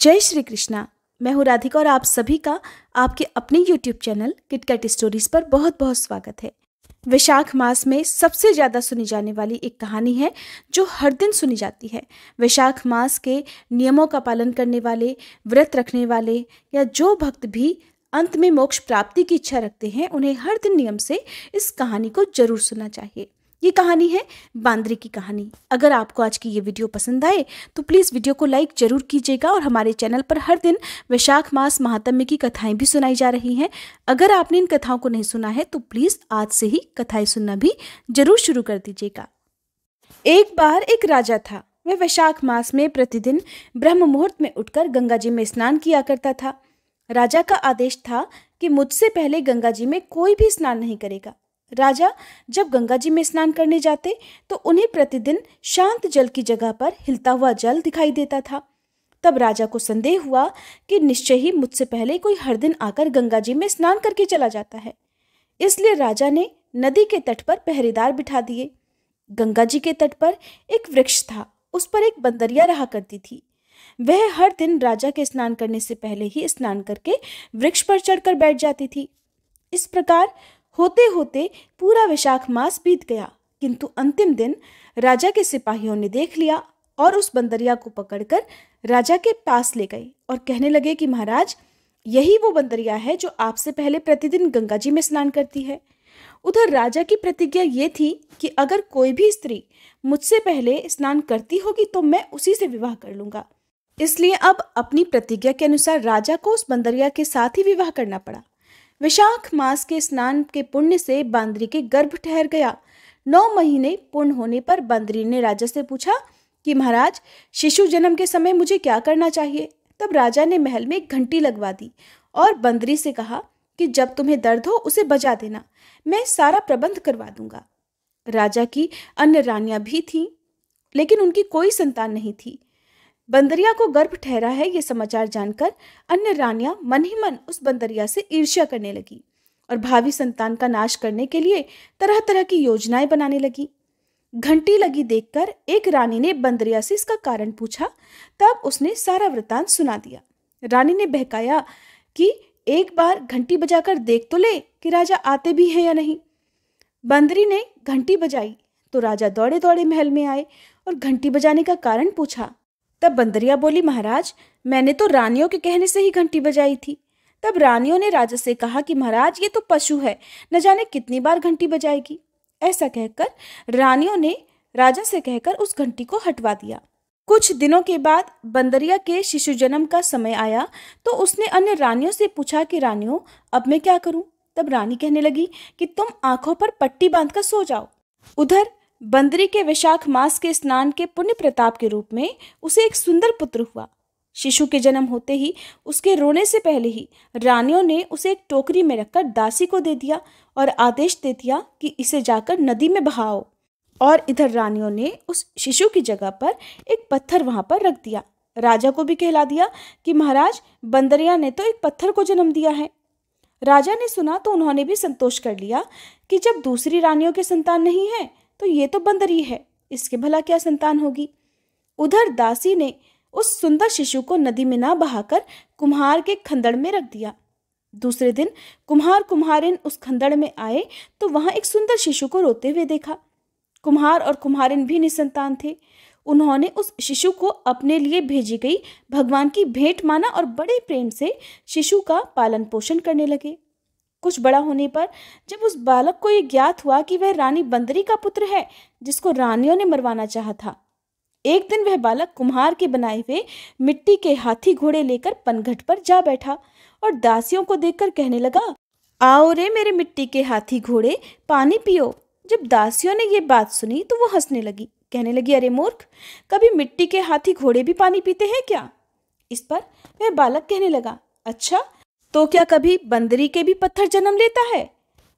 जय श्री कृष्णा मैं हूँ राधिका और आप सभी का आपके अपने यूट्यूब चैनल किटकैट स्टोरीज पर बहुत बहुत स्वागत है वैशाख मास में सबसे ज़्यादा सुनी जाने वाली एक कहानी है जो हर दिन सुनी जाती है वैशाख मास के नियमों का पालन करने वाले व्रत रखने वाले या जो भक्त भी अंत में मोक्ष प्राप्ति की इच्छा रखते हैं उन्हें हर दिन नियम से इस कहानी को जरूर सुनना चाहिए ये कहानी है बांद्रे की कहानी अगर आपको आज की ये वीडियो पसंद आए तो प्लीज़ वीडियो को लाइक जरूर कीजिएगा और हमारे चैनल पर हर दिन वैशाख मास महात्म्य की कथाएं भी सुनाई जा रही हैं अगर आपने इन कथाओं को नहीं सुना है तो प्लीज़ आज से ही कथाएं सुनना भी जरूर शुरू कर दीजिएगा एक बार एक राजा था वह वैशाख मास में प्रतिदिन ब्रह्म मुहूर्त में उठकर गंगा जी में स्नान किया करता था राजा का आदेश था कि मुझसे पहले गंगा जी में कोई भी स्नान नहीं करेगा राजा जब गंगा जी में स्नान करने जाते तो उन्हें प्रतिदिन शांत जल की जगह पर हिलता हुआ जल दिखाई देता था तब राजा को संदेह हुआ कि निश्चय ही मुझसे पहले कोई हर दिन आकर गंगा जी में स्नान करके चला जाता है इसलिए राजा ने नदी के तट पर पहरेदार बिठा दिए गंगा जी के तट पर एक वृक्ष था उस पर एक बंदरिया रहा करती थी वह हर दिन राजा के स्नान करने से पहले ही स्नान करके वृक्ष पर चढ़कर बैठ जाती थी इस प्रकार होते होते पूरा वैशाख मास बीत गया किंतु अंतिम दिन राजा के सिपाहियों ने देख लिया और उस बंदरिया को पकड़कर राजा के पास ले गई और कहने लगे कि महाराज यही वो बंदरिया है जो आपसे पहले प्रतिदिन गंगा जी में स्नान करती है उधर राजा की प्रतिज्ञा ये थी कि अगर कोई भी स्त्री मुझसे पहले स्नान करती होगी तो मैं उसी से विवाह कर लूँगा इसलिए अब अपनी प्रतिज्ञा के अनुसार राजा को उस बंदरिया के साथ ही विवाह करना पड़ा विशाख मास के स्नान के पुण्य से बांद्री के गर्भ ठहर गया नौ महीने पूर्ण होने पर बांद्री ने राजा से पूछा कि महाराज शिशु जन्म के समय मुझे क्या करना चाहिए तब राजा ने महल में एक घंटी लगवा दी और बंदरी से कहा कि जब तुम्हें दर्द हो उसे बजा देना मैं सारा प्रबंध करवा दूंगा राजा की अन्य रानियां भी थीं लेकिन उनकी कोई संतान नहीं थी बंदरिया को गर्भ ठहरा है ये समाचार जानकर अन्य रानिया मन ही मन उस बंदरिया से ईर्ष्या करने लगी और भावी संतान का नाश करने के लिए तरह तरह की योजनाएं बनाने लगी घंटी लगी देखकर एक रानी ने बंदरिया से इसका कारण पूछा तब उसने सारा वृतांत सुना दिया रानी ने बहकाया कि एक बार घंटी बजाकर देख तो ले कि राजा आते भी हैं या नहीं बंदरी ने घंटी बजाई तो राजा दौड़े दौड़े महल में आए और घंटी बजाने का कारण पूछा तब बंदरिया बोली महाराज मैंने तो रानियों के कहने से ही घंटी बजाई थी तब रानियों ने राजा से कहा कि महाराज ये तो पशु है न जाने कितनी बार घंटी बजाएगी ऐसा कहकर रानियों ने राजा से कहकर उस घंटी को हटवा दिया कुछ दिनों के बाद बंदरिया के शिशु जन्म का समय आया तो उसने अन्य रानियों से पूछा कि रानियों अब मैं क्या करूं तब रानी कहने लगी कि तुम आंखों पर पट्टी बांधकर सो जाओ उधर बंदरी के वैशाख मास के स्नान के पुण्य प्रताप के रूप में उसे एक सुंदर पुत्र हुआ शिशु के जन्म होते ही उसके रोने से पहले ही रानियों ने उसे एक टोकरी में रखकर दासी को दे दिया और आदेश दे दिया कि इसे जाकर नदी में बहाओ और इधर रानियों ने उस शिशु की जगह पर एक पत्थर वहाँ पर रख दिया राजा को भी कहला दिया कि महाराज बंदरिया ने तो एक पत्थर को जन्म दिया है राजा ने सुना तो उन्होंने भी संतोष कर लिया कि जब दूसरी रानियों के संतान नहीं है तो ये तो बंदर ही है इसके भला क्या संतान होगी उधर दासी ने उस सुंदर शिशु को नदी में ना बहाकर कुम्हार के खंदड़ में रख दिया दूसरे दिन कुम्हार कुम्हारिन उस खंदड़ में आए तो वहां एक सुंदर शिशु को रोते हुए देखा कुम्हार और कुम्हारिन भी निसंतान थे उन्होंने उस शिशु को अपने लिए भेजी गई भगवान की भेंट माना और बड़े प्रेम से शिशु का पालन पोषण करने लगे कुछ बड़ा होने पर जब उस बालक को यह ज्ञात हुआ कि वह रानी बंदरी का पुत्र है जिसको रानियों ने मरवाना चाहा था एक दिन वह बालक कुम्हार के बनाए हुए मिट्टी के हाथी घोड़े लेकर पनघट पर जा बैठा और दासियों को देखकर कहने लगा आओ रे मेरे मिट्टी के हाथी घोड़े पानी पियो जब दासियों ने यह बात सुनी तो वो हंसने लगी कहने लगी अरे मूर्ख कभी मिट्टी के हाथी घोड़े भी पानी पीते हैं क्या इस पर वह बालक कहने लगा अच्छा तो क्या कभी बंदरी के भी पत्थर जन्म लेता है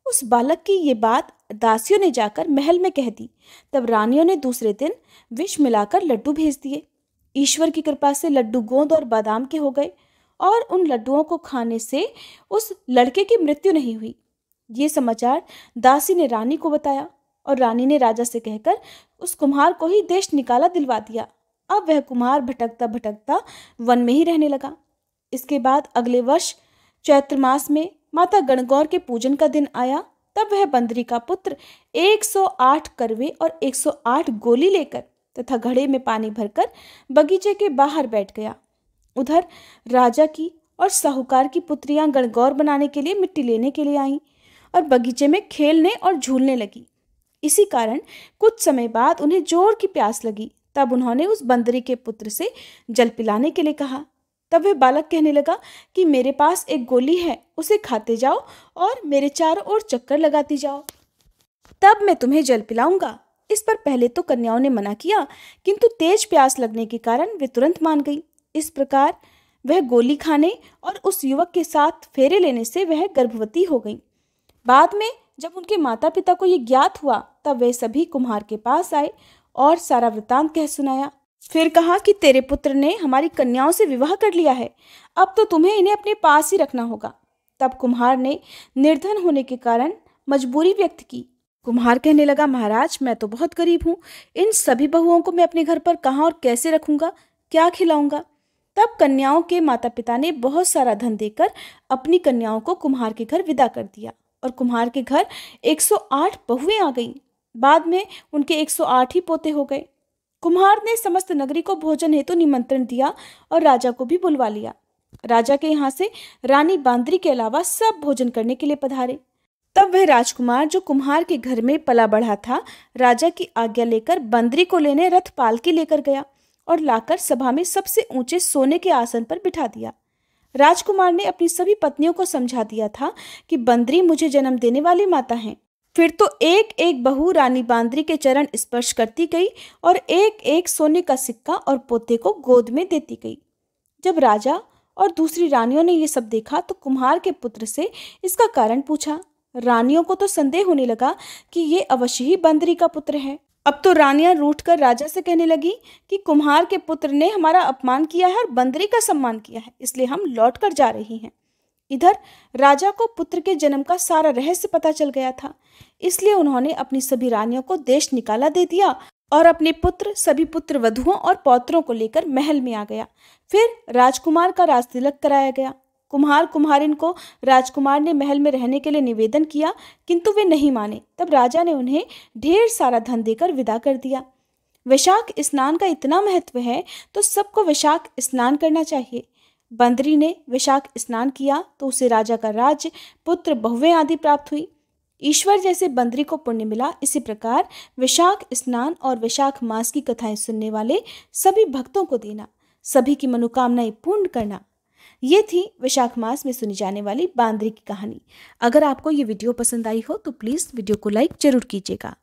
उस बालक की ये बात दासियों ने जाकर महल में कह दी तब रानियों ने दूसरे दिन विष मिलाकर लड्डू भेज दिए ईश्वर की कृपा से लड्डू गोंद और बादाम के हो गए और उन लड्डुओं को खाने से उस लड़के की मृत्यु नहीं हुई ये समाचार दासी ने रानी को बताया और रानी ने राजा से कहकर उस कुम्हार को ही देश निकाला दिलवा दिया अब वह कुम्हार भटकता भटकता वन में ही रहने लगा इसके बाद अगले वर्ष चैत्र मास में माता गणगौर के पूजन का दिन आया तब वह बंदरी का पुत्र 108 करवे और 108 गोली लेकर तथा घड़े में पानी भरकर बगीचे के बाहर बैठ गया उधर राजा की और साहूकार की पुत्रियां गणगौर बनाने के लिए मिट्टी लेने के लिए आईं और बगीचे में खेलने और झूलने लगी इसी कारण कुछ समय बाद उन्हें जोर की प्यास लगी तब उन्होंने उस बंदरी के पुत्र से जल पिलाने के लिए कहा तब वह बालक कहने लगा कि मेरे पास एक गोली है उसे खाते जाओ और मेरे चारों ओर चक्कर लगाती जाओ तब मैं तुम्हें जल पिलाऊंगा इस पर पहले तो कन्याओं ने मना किया किंतु तेज प्यास लगने के कारण वे तुरंत मान गई इस प्रकार वह गोली खाने और उस युवक के साथ फेरे लेने से वह गर्भवती हो गई बाद में जब उनके माता पिता को ये ज्ञात हुआ तब वे सभी कुम्हार के पास आए और सारा वृतांत कह सुनाया फिर कहा कि तेरे पुत्र ने हमारी कन्याओं से विवाह कर लिया है अब तो तुम्हें इन्हें अपने पास ही रखना होगा तब कुम्हार ने निर्धन होने के कारण मजबूरी व्यक्त की कुम्हार कहने लगा महाराज मैं तो बहुत गरीब हूँ इन सभी बहुओं को मैं अपने घर पर कहाँ और कैसे रखूँगा क्या खिलाऊँगा तब कन्याओं के माता पिता ने बहुत सारा धन देकर अपनी कन्याओं को कुम्हार के घर विदा कर दिया और कुम्हार के घर 108 सौ आ गईं बाद में उनके 108 ही पोते हो गए कुम्हार ने समस्त नगरी को भोजन हेतु निमंत्रण दिया और राजा को भी बुलवा लिया राजा के यहाँ से रानी बांद्री के अलावा सब भोजन करने के लिए पधारे तब वह राजकुमार जो कुम्हार के घर में पला बढ़ा था राजा की आज्ञा लेकर बंदरी को लेने रथ पालकी लेकर गया और लाकर सभा में सबसे ऊंचे सोने के आसन पर बिठा दिया राजकुमार ने अपनी सभी पत्नियों को समझा दिया था कि बंदरी मुझे जन्म देने वाली माता हैं फिर तो एक एक बहू रानी बांद्री के चरण स्पर्श करती गई और एक एक सोने का सिक्का और पोते को गोद में देती गई जब राजा और दूसरी रानियों ने ये सब देखा तो कुम्हार के पुत्र से इसका कारण पूछा रानियों को तो संदेह होने लगा कि ये अवश्य ही बंदरी का पुत्र है अब तो रानियां रूठ कर राजा से कहने लगी कि कुम्हार के पुत्र ने हमारा अपमान किया है और बंदरी का सम्मान किया है इसलिए हम लौट कर जा रही हैं इधर राजा को पुत्र के जन्म का सारा रहस्य पता चल गया था इसलिए उन्होंने अपनी सभी रानियों को देश निकाला दे दिया और अपने पुत्र सभी पुत्र वधुओं और पौत्रों को लेकर महल में आ गया फिर राजकुमार का राजतिलक कराया गया कुम्हार कुम्हारिन को राजकुमार ने महल में रहने के लिए निवेदन किया किंतु वे नहीं माने तब राजा ने उन्हें ढेर सारा धन देकर विदा कर दिया वैशाख स्नान का इतना महत्व है तो सबको वैशाख स्नान करना चाहिए बंदरी ने विशाख स्नान किया तो उसे राजा का राज्य पुत्र बहुवे आदि प्राप्त हुई ईश्वर जैसे बंदरी को पुण्य मिला इसी प्रकार विशाख स्नान और विशाख मास की कथाएं सुनने वाले सभी भक्तों को देना सभी की मनोकामनाएं पूर्ण करना ये थी विशाख मास में सुनी जाने वाली बांदरी की कहानी अगर आपको ये वीडियो पसंद आई हो तो प्लीज़ वीडियो को लाइक जरूर कीजिएगा